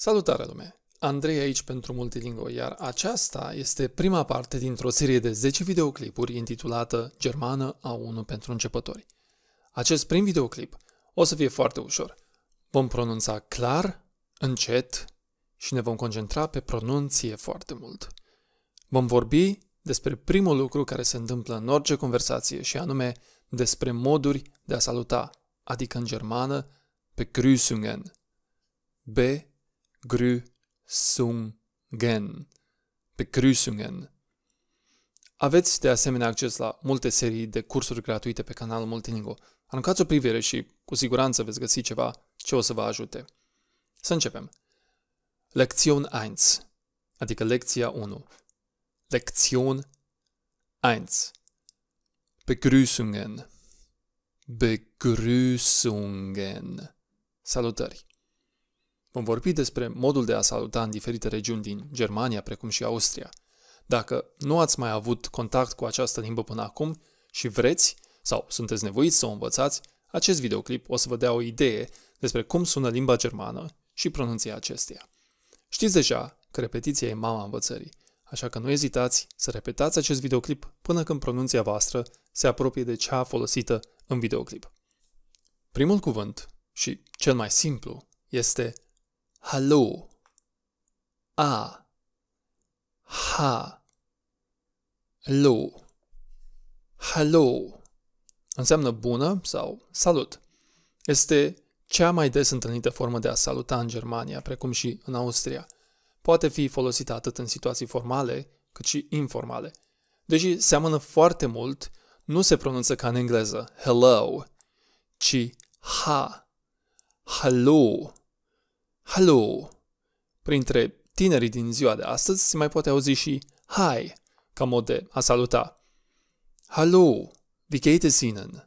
Salutare lume! Andrei aici pentru Multilingo, iar aceasta este prima parte dintr-o serie de 10 videoclipuri intitulată Germană A1 pentru începători. Acest prim videoclip o să fie foarte ușor. Vom pronunța clar, încet și ne vom concentra pe pronunție foarte mult. Vom vorbi despre primul lucru care se întâmplă în orice conversație și anume despre moduri de a saluta, adică în germană, pe Grüßungen. B Grüßungen. Begrüßungen. Aveți de asemenea acces la multe serii de cursuri gratuite pe canalul Multilingo. Aruncați o privire și cu siguranță veți găsi ceva ce o să vă ajute. Să începem. Lecțion 1, adică lecția 1. Lecțion 1. Begrüßungen. Begrüßungen. Salutări. Vom vorbi despre modul de a saluta în diferite regiuni din Germania, precum și Austria. Dacă nu ați mai avut contact cu această limbă până acum și vreți sau sunteți nevoiți să o învățați, acest videoclip o să vă dea o idee despre cum sună limba germană și pronunția acesteia. Știți deja că repetiția e mama învățării, așa că nu ezitați să repetați acest videoclip până când pronunția voastră se apropie de cea folosită în videoclip. Primul cuvânt și cel mai simplu este Hallo. A. Ha. Lo. hallo. Înseamnă bună sau salut. Este cea mai des întâlnită formă de a saluta în Germania, precum și în Austria. Poate fi folosită atât în situații formale, cât și informale. Deși seamănă foarte mult, nu se pronunță ca în engleză hello, ci ha, hello. Hello. Printre tinerii din ziua de astăzi se mai poate auzi și Hi, ca mod de a saluta. Hallo, wie geht es Ihnen?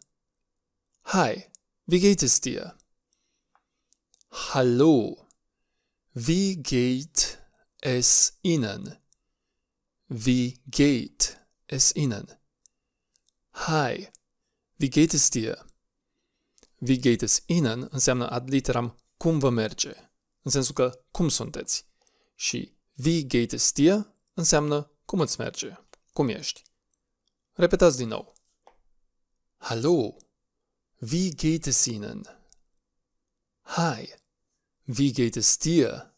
Hi, wie geht es dir? Hallo, wie geht es Ihnen? Wie geht es Ihnen? Hi, wie geht es dir? Wie geht es Ihnen înseamnă ad literam cum vă merge în sensul că cum sunteți. Și wie geht es dir înseamnă cum îți merge, cum ești. Repetați din nou. Hallo, wie geht es Ihnen? Hi, wie geht es dir?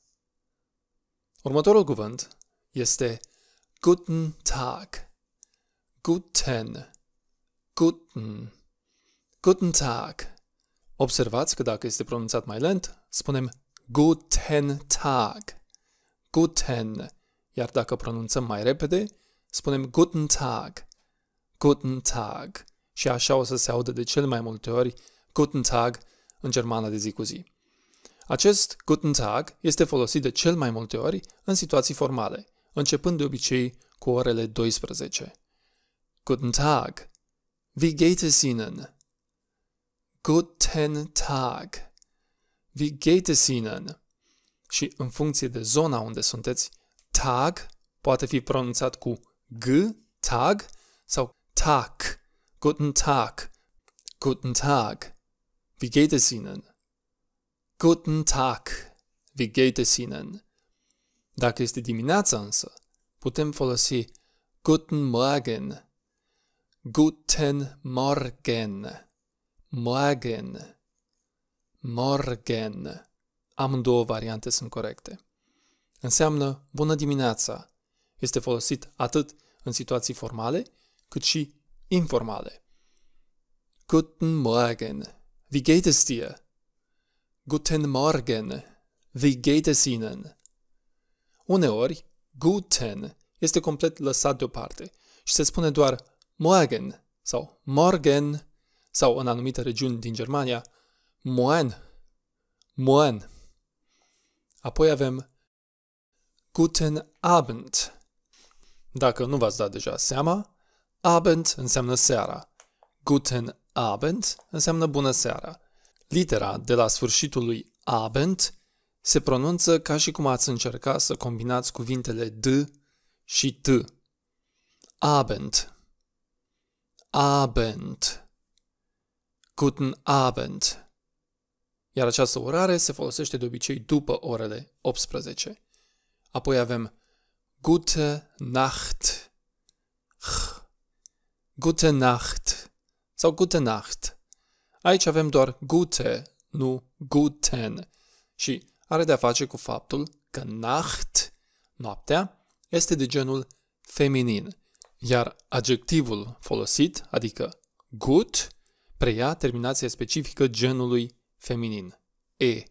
Următorul cuvânt este Guten Tag. Guten. Guten. Guten Tag. Observați că dacă este pronunțat mai lent, spunem Guten Tag. Guten. Iar dacă pronunțăm mai repede, spunem Guten Tag. Guten Tag. Și așa o să se audă de cel mai multe ori Guten Tag în germană de zi cu zi. Acest Guten Tag este folosit de cel mai multe ori în situații formale, începând de obicei cu orele 12. Guten Tag. Wie geht es Ihnen? Guten Tag wie geht es Ihnen? Și în funcție de zona unde sunteți, tag poate fi pronunțat cu g, tag sau tag. guten Tag, guten Tag, wie geht es Ihnen? Guten Tag, wie geht es Ihnen? Dacă este dimineața însă, putem folosi guten Morgen, guten Morgen, Morgen. Morgen. Amândouă variante sunt corecte. Înseamnă bună dimineața. Este folosit atât în situații formale, cât și informale. Guten Morgen. Wie geht es dir? Guten Morgen. Wie geht es Ihnen? Uneori, guten este complet lăsat deoparte și se spune doar morgen sau morgen sau în anumite regiuni din Germania, moan, moan. Apoi avem guten Abend. Dacă nu v-ați dat deja seama, Abend înseamnă seara. Guten Abend înseamnă bună seara. Litera de la sfârșitul lui Abend se pronunță ca și cum ați încerca să combinați cuvintele D și T. Abend. Abend. Guten Abend iar această orare se folosește de obicei după orele 18. Apoi avem Gute Nacht, Gute Nacht sau Gute Nacht. Aici avem doar Gute, nu Guten și are de-a face cu faptul că Nacht, noaptea, este de genul feminin, iar adjectivul folosit, adică gut, preia terminația specifică genului feminin. E.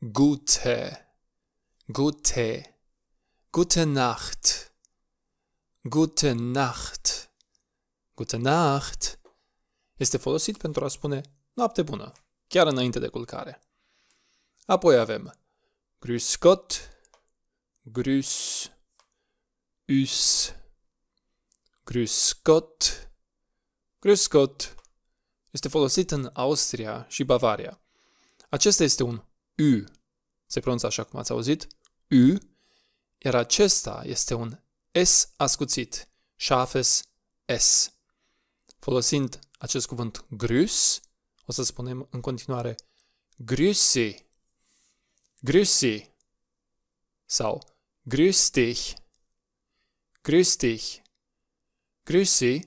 Gute. Gute. Gute Nacht. Gute Nacht. Gute Nacht este folosit pentru a spune noapte bună, chiar înainte de culcare. Apoi avem Grüß Gott, Grüß, Üs, Grüß Gott, Grüß Gott. Este folosit în Austria și Bavaria. Acesta este un U. Se pronunță așa cum ați auzit, U, iar acesta este un S ascuțit, Schafes S. Folosind acest cuvânt grus, o să spunem în continuare grüsi, grüsi sau grüß dich, grüß dich.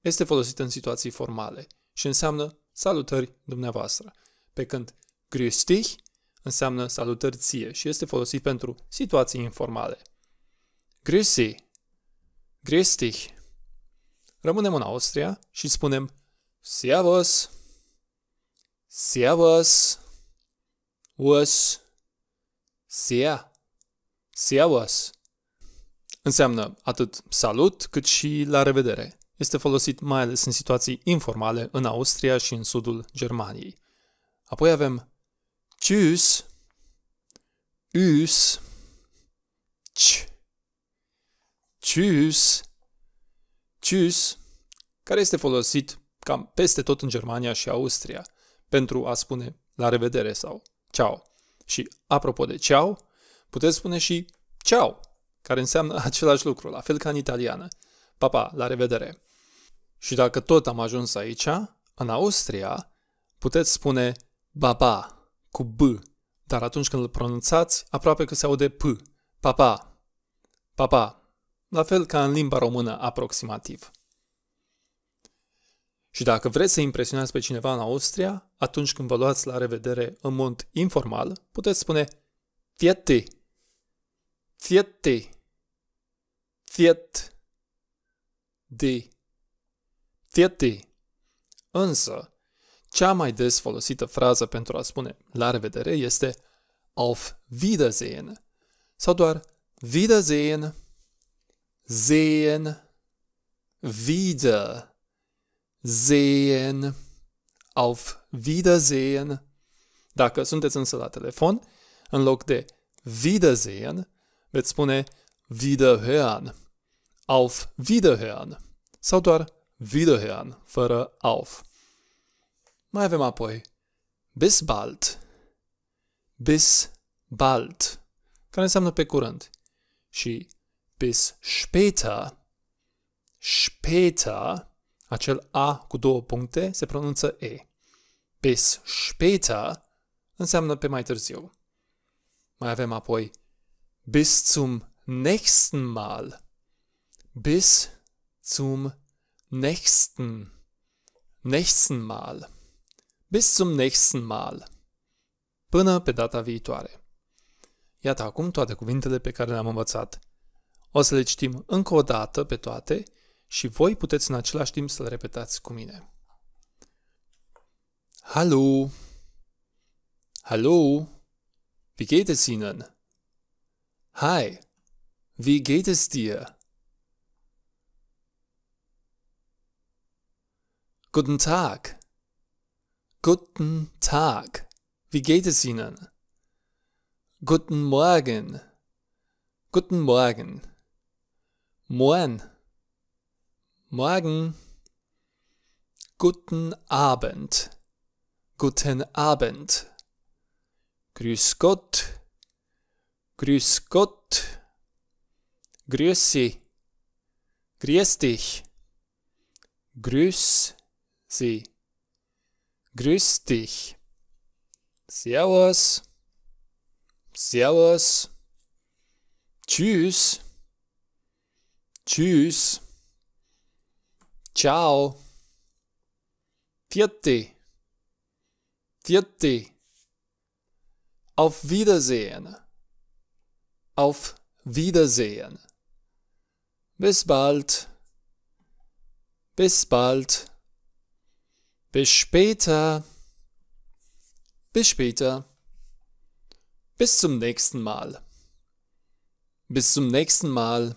este folosit în situații formale și înseamnă salutări dumneavoastră, pe când Grüß dich înseamnă salutări ție și este folosit pentru situații informale. Grüß Grüß dich! Rămânem în Austria și spunem Servus! Servus! Us! Sea! Servus! Înseamnă atât salut cât și la revedere. Este folosit mai ales în situații informale în Austria și în sudul Germaniei. Apoi avem Tjus. Us. Ci. Tjus. Tjus, care este folosit cam peste tot în Germania și Austria pentru a spune la revedere sau ciao. Și apropo de ciao, puteți spune și ciao, care înseamnă același lucru, la fel ca în italiană. papa pa, la revedere! Și dacă tot am ajuns aici, în Austria, puteți spune baba cu B, dar atunci când îl pronunțați, aproape că se aude P, papa, papa, la fel ca în limba română aproximativ. Și dacă vreți să impresionați pe cineva în Austria, atunci când vă luați la revedere în mod informal, puteți spune Fiete, fiete, fiet, de, fiete. Însă, cea mai des folosită frază pentru a spune la revedere este auf Wiedersehen sau doar Wiedersehen, sehen, wieder, sehen, auf Wiedersehen. Dacă sunteți însă la telefon, în loc de Wiedersehen, veți spune Wiederhören, auf Wiederhören sau doar Wiederhören, fără auf. Mai avem apoi bis bald, bis bald, care înseamnă pe curând, și bis später, später, acel A cu două puncte se pronunță E. Bis später înseamnă pe mai târziu. Mai avem apoi bis zum nächsten Mal. Bis zum nächsten, nächsten Mal. Bis zum nächsten mal. Până pe data viitoare. Iată acum toate cuvintele pe care le-am învățat. O să le citim încă o dată pe toate și voi puteți în același timp să le repetați cu mine. Hallo. Hallo. Wie geht es Ihnen? Hi. Wie geht es dir? Guten Tag. Guten Tag. Wie geht es Ihnen? Guten Morgen. Guten Morgen. Moin. Morgen. Guten Abend. Guten Abend. Grüß Gott. Grüß Gott. Grüß Sie. Grüß dich. Grüß Sie. Grüß dich. Servus. Servus. Tschüss. Tschüss. Ciao. Vierte. Vierte. Auf Wiedersehen. Auf Wiedersehen. Bis bald. Bis bald. Bis später. Bis später. Bis zum nächsten Mal. Bis zum nächsten Mal.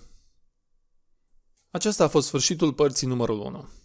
Acesta a fost sfârșitul părții numărul 1.